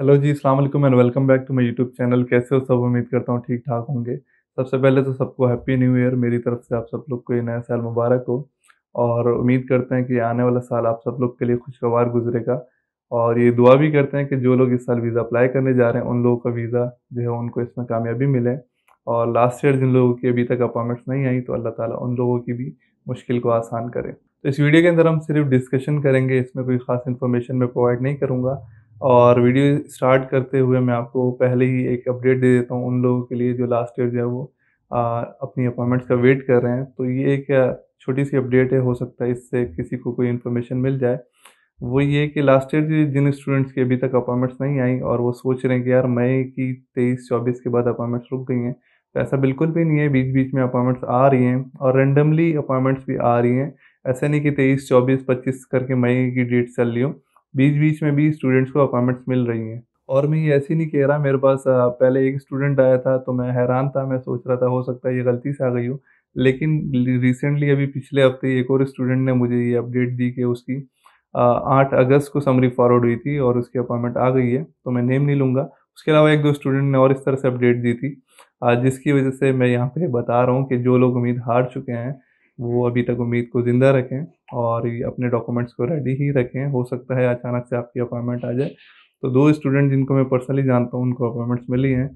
hello जी अस्सलाम वालेकुम and welcome back to my YouTube channel कैसे हो सब उम्मीद करता हूँ ठीक ठाक होंगे सबसे पहले तो सबको हैप्पी न्यू ईयर मेरी तरफ से आप सब लोग को ये नया साल मुबारक हो और उम्मीद करते हैं कि आने वाला साल आप सब लोग के लिए खुशगवार गुजरेगा और ये दुआ भी करते हैं कि जो लोग इस साल वीज़ा अप्लाई करने जा रहे हैं उन लोगों का वीज़ा जो है उनको इसमें कामयाबी मिले और लास्ट ईयर जिन लोगों की अभी तक अपॉइंटमेंट्स नहीं आई तो अल्लाह ताला उन लोगों की भी मुश्किल को आसान करें तो इस वीडियो के अंदर हम सिर्फ डिस्कशन करेंगे इसमें कोई ख़ास इन्फॉर्मेशन मैं प्रोवाइड नहीं करूँगा और वीडियो स्टार्ट करते हुए मैं आपको पहले ही एक अपडेट दे देता हूँ उन लोगों के लिए जो लास्ट ईयर जो है वो आ, अपनी अपॉइंटमेंट्स का वेट कर रहे हैं तो ये एक छोटी सी अपडेट है हो सकता है इससे किसी को कोई इन्फॉर्मेशन मिल जाए वो ये कि लास्ट ईयर जिन स्टूडेंट्स की अभी तक अपॉइंटमेंट्स नहीं आई और वो सोच रहे हैं कि यार मई की तेईस चौबीस के बाद अपॉइंटमेंट्स रुक गई हैं तो ऐसा बिल्कुल भी नहीं है बीच बीच में अपॉइंटमेंट्स आ रही हैं और रेंडमली अपॉइंटमेंट्स भी आ रही हैं ऐसा नहीं कि तेईस चौबीस पच्चीस करके मई की डेट चल रही हूँ बीच बीच में भी स्टूडेंट्स को अपॉइंटमेंट्स मिल रही हैं और मैं ये ऐसे नहीं कह रहा मेरे पास पहले एक स्टूडेंट आया था तो मैं हैरान था मैं सोच रहा था हो सकता है ये गलती से आ गई हो लेकिन रिसेंटली अभी पिछले हफ्ते एक और स्टूडेंट ने मुझे ये अपडेट दी कि उसकी आठ अगस्त को समरी फॉरवर्ड हुई थी और उसकी अपॉइंटमेंट आ गई है तो मैं नेम नहीं लूँगा उसके अलावा एक दो स्टूडेंट ने और इस तरह से अपडेट दी थी जिसकी वजह से मैं यहाँ पे बता रहा हूँ कि जो लोग उम्मीद हार चुके हैं वो अभी तक उम्मीद को ज़िंदा रखें और अपने डॉक्यूमेंट्स को रेडी ही रखें हो सकता है अचानक से आपकी अपॉइंटमेंट आ जाए तो दो स्टूडेंट जिनको मैं पर्सनली जानता हूँ उनको अपॉइंटमेंट्स मिली हैं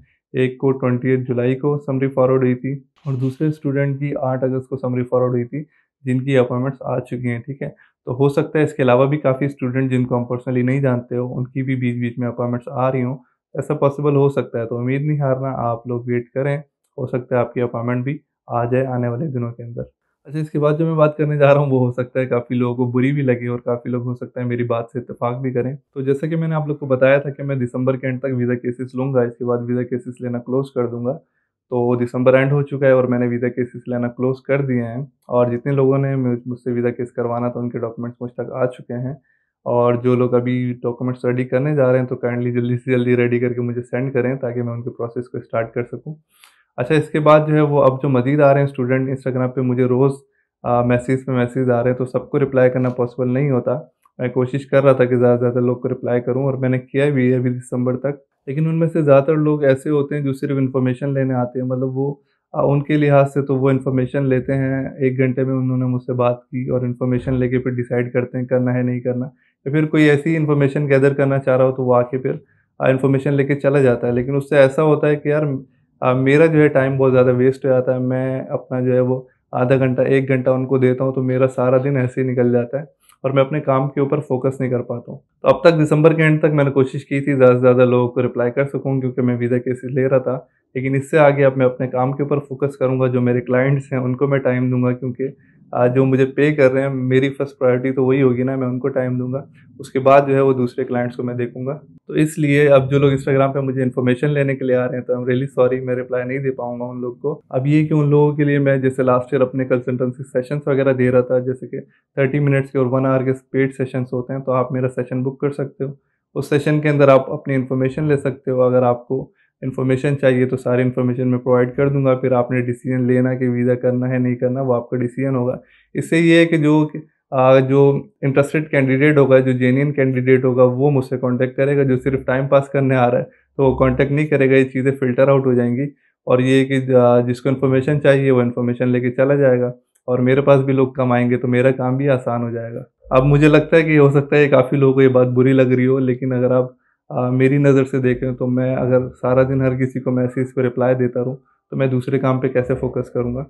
एक को ट्वेंटी जुलाई को समरी फॉरवर्ड हुई थी और दूसरे स्टूडेंट की आठ अगस्त को समरी फॉरवर्ड हुई थी जिनकी अपॉइंटमेंट्स आ चुकी हैं ठीक है तो हो सकता है इसके अलावा भी काफ़ी स्टूडेंट जिनको हम पर्सनली नहीं जानते हो उनकी भी बीच बीच में अपॉइंटमेंट्स आ रही हों ऐसा पॉसिबल हो सकता है तो उम्मीद नहीं हारना आप लोग वेट करें हो सकता है आपकी अपॉइंटमेंट भी आ जाए आने वाले दिनों के अंदर अच्छा इसके बाद जो मैं बात करने जा रहा हूँ वो हो सकता है काफ़ी लोगों को बुरी भी लगे और काफ़ी लोग हो सकता है मेरी बात से इतफाक भी करें तो जैसा कि मैंने आप लोग को बताया था कि मैं दिसंबर के एंड तक वीज़ा केसेस लूँगा इसके बाद वीज़ा केसेस लेना क्लोज कर दूँगा तो दिसंबर एंड हो चुका है और मैंने वीज़ा केसेस लेना क्लोज कर दिए हैं और जितने लोगों ने मुझसे वीज़ा केस करवाना था उनके डॉक्यूमेंट्स मुझ तक आ चुके हैं और जो लोग अभी डॉक्यूमेंट्स रेडी करने जा रहे हैं तो काइंडली जल्दी से जल्दी रेडी करके मुझे सेंड करें ताकि मैं उनके प्रोसेस को स्टार्ट कर सकूँ अच्छा इसके बाद जो है वो अब जो मज़ीद आ रहे हैं स्टूडेंट इंस्टाग्राम पे मुझे रोज़ मैसेज पे मैसेज आ रहे हैं तो सबको रिप्लाई करना पॉसिबल नहीं होता मैं कोशिश कर रहा था कि ज़्यादा से ज़्यादा लोग को रिप्लाई करूँ और मैंने किया भी है अभी दिसंबर तक लेकिन उनमें से ज़्यादातर लोग ऐसे होते हैं जो सिर्फ इन्फॉर्मेशन लेने आते हैं मतलब वो उनके लिहाज से तो वो इन्फॉर्मेशन लेते हैं एक घंटे में उन्होंने मुझसे बात की और इन्फॉर्मेशन लेके फिर डिसाइड करते हैं करना है नहीं करना या फिर कोई ऐसी इन्फॉर्मेशन गैदर करना चाह रहा हो तो वो आके फिर इन्फॉर्मेशन लेके चला जाता है लेकिन उससे ऐसा होता है कि यार अब मेरा जो है टाइम बहुत ज़्यादा वेस्ट हो जाता है मैं अपना जो है वो आधा घंटा एक घंटा उनको देता हूँ तो मेरा सारा दिन ऐसे ही निकल जाता है और मैं अपने काम के ऊपर फोकस नहीं कर पाता हूँ तो अब तक दिसंबर के एंड तक मैंने कोशिश की थी ज़्यादा से ज़्यादा लोगों को रिप्लाई कर सकूँ क्योंकि मैं वीज़ा केसेस ले रहा था लेकिन इससे आगे अब मैं अपने काम के ऊपर फोकस करूँगा जो मेरे क्लाइंट्स हैं उनको मैं टाइम दूंगा क्योंकि जो मुझे पे कर रहे हैं मेरी फर्स्ट प्रायोरिटी तो वही होगी ना मैं उनको टाइम दूंगा उसके बाद जो है वो दूसरे क्लाइंट्स को मैं देखूंगा तो इसलिए अब जो लोग इंस्टाग्राम पे मुझे इन्फॉर्मेशन लेने के लिए आ रहे हैं तो आई एम रियली सॉरी मैं रिप्लाई नहीं दे पाऊंगा उन लोग को अब ये कि उन लोगों के लिए मैं जैसे लास्ट ईयर अपने कंसल्टेंसी सेशंस वगैरह दे रहा था जैसे कि थर्टी मिनट्स के और वन आवर के पेड सेशंस होते हैं तो आप मेरा सेशन बुक कर सकते हो उस सेशन के अंदर आप अपनी इन्फॉर्मेशन ले सकते हो अगर आपको इन्फॉर्मेशन चाहिए तो सारी इन्फॉर्मेशन मैं प्रोवाइड कर दूंगा फिर आपने डिसीजन लेना कि वीज़ा करना है नहीं करना वो आपका डिसीजन होगा इससे ये है कि जो आ, जो इंटरेस्टेड कैंडिडेट होगा जो जेन्यन कैंडिडेट होगा वो मुझसे कांटेक्ट करेगा जो सिर्फ टाइम पास करने आ रहा है तो वो कॉन्टैक्ट नहीं करेगा ये चीज़ें फ़िल्टर आउट हो जाएंगी और ये कि जिसको इन्फॉर्मेशन चाहिए वो इन्फॉर्मेशन लेके चला जाएगा और मेरे पास भी लोग कम आएंगे तो मेरा काम भी आसान हो जाएगा अब मुझे लगता है कि हो सकता है काफ़ी लोगों को ये बात बुरी लग रही हो लेकिन अगर आप आ, मेरी नज़र से देखें तो मैं अगर सारा दिन हर किसी को मैसेज पर रिप्लाई देता रहूँ तो मैं दूसरे काम पर कैसे फोकस करूँगा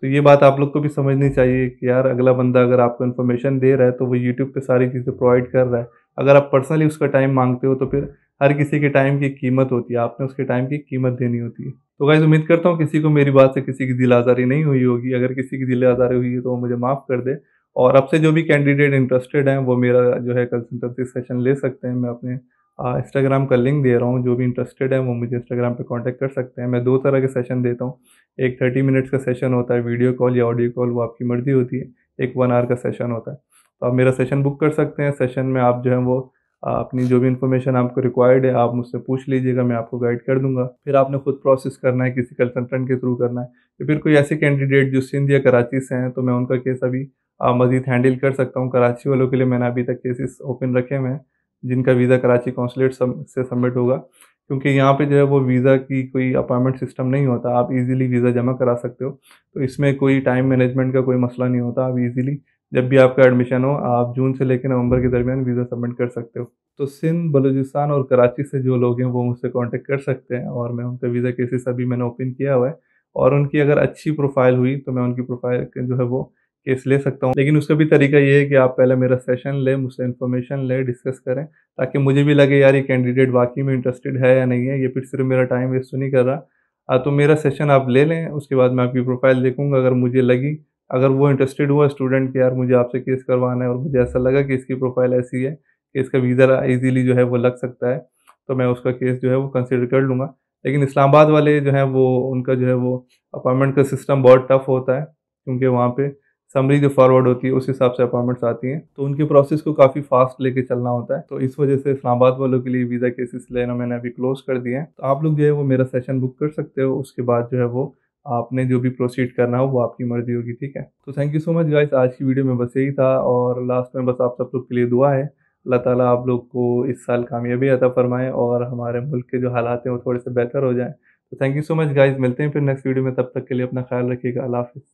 तो ये बात आप लोग को भी समझनी चाहिए कि यार अगला बंदा अगर आपको इन्फॉर्मेशन दे रहा है तो वो यूट्यूब पर सारी चीज़ें प्रोवाइड कर रहा है अगर आप पर्सनली उसका टाइम मांगते हो तो फिर हर किसी के टाइम की कीमत होती है आपने उसके टाइम की कीमत देनी होती है तो गाइज उम्मीद करता हूँ किसी को मेरी बात से किसी की दिल आज़ारी नहीं हुई होगी अगर किसी की दिल आज़ारी हुई है तो वो मुझे माफ़ कर दे और अब से जो भी कैंडिडेट इंटरेस्टेड हैं वो मेरा जो है कंसल्टेंसी सेशन ले सकते हैं मैं अपने इंस्टाग्राम का लिंक दे रहा हूँ जो भी इंटरेस्टेड है वो मुझे इंस्टाग्राम पे कांटेक्ट कर सकते हैं मैं दो तरह के सेशन देता हूँ एक थर्टी मिनट्स का सेशन होता है वीडियो कॉल या ऑडियो कॉल वो आपकी मर्ज़ी होती है एक वन आवर का सेशन होता है तो आप मेरा सेशन बुक कर सकते हैं सेशन में आप जो है वो अपनी जो भी इन्फॉर्मेशन आपको रिक्वायर्ड है आप मुझसे पूछ लीजिएगा मैं आपको गाइड कर दूंगा फिर आपने खुद प्रोसेस करना है किसी कंसल्टेंट के थ्रू करना है या तो फिर कोई ऐसे कैंडिडेट जो सिंध या कराची से हैं तो मैं उनका केस अभी मज़ीद हैंडल कर सकता हूँ कराची वालों के लिए मैंने अभी तक केसेस ओपन रखे हुए हैं जिनका वीज़ा कराची कौंसलेट सब से सबमिट होगा क्योंकि यहाँ पे जो है वो वीज़ा की कोई अपॉइंटमेंट सिस्टम नहीं होता आप इजीली वीज़ा जमा करा सकते हो तो इसमें कोई टाइम मैनेजमेंट का कोई मसला नहीं होता आप इजीली जब भी आपका एडमिशन हो आप जून से लेकर नवंबर के दरमियान वीज़ा सबमिट कर सकते हो तो सिंध बलूचिस्तान और कराची से जो लोग हैं वो मुझसे कॉन्टेक्ट कर सकते हैं और मैं उनका वीज़ा केसेस अभी मैंने ओपन किया हुआ है और उनकी अगर अच्छी प्रोफाइल हुई तो मैं उनकी प्रोफाइल जो है वो केस ले सकता हूँ लेकिन उसका भी तरीका ये है कि आप पहले मेरा सेशन लें मुझसे इन्फॉर्मेशन लें डिस्कस करें ताकि मुझे भी लगे यार ये कैंडिडेट वाकई में इंटरेस्टेड है या नहीं है ये फिर सिर्फ मेरा टाइम वेस्ट तो नहीं कर रहा हाँ, तो मेरा सेशन आप ले लें उसके बाद मैं आपकी प्रोफाइल देखूंगा अगर मुझे लगी अगर वो इंटरेस्टेड हुआ स्टूडेंट कि यार मुझे आपसे केस करवाना है और मुझे ऐसा लगा कि इसकी प्रोफाइल ऐसी है कि इसका वीज़ा ईजीली जो है वो लग सकता है तो मैं उसका केस जो है वो कंसिडर कर लूँगा लेकिन इस्लामाबाद वाले जो हैं वो उनका जो है वो अपॉइंटमेंट का सिस्टम बहुत टफ होता है क्योंकि वहाँ पर समरी जो फॉरवर्ड होती है उस हिसाब से अपॉइंटमेंट्स आती हैं तो उनके प्रोसेस को काफ़ी फास्ट लेके चलना होता है तो इस वजह से इस्लामाबाद वालों के लिए वीज़ा केसेस लेना मैंने अभी क्लोज कर दिए हैं तो आप लोग जो है वो मेरा सेशन बुक कर सकते हो उसके बाद जो है वो आपने जो भी प्रोसीड करना हो वो आपकी मर्जी होगी ठीक है तो thank you so much guys आज की वीडियो में बस यही था और लास्ट में बस आप सब लोग के लिए दुआ है अल्लाह ताला आप लोग को इस साल कामयाबी अता फरमाएँ और हमारे मुल्क के जो हालात हैं वो थोड़े से बेहतर हो जाएँ तो thank you so much guys मिलते हैं फिर नेक्स्ट वीडियो में तब तक के लिए अपना ख्याल रखिएगा अल्लाह हाफिज़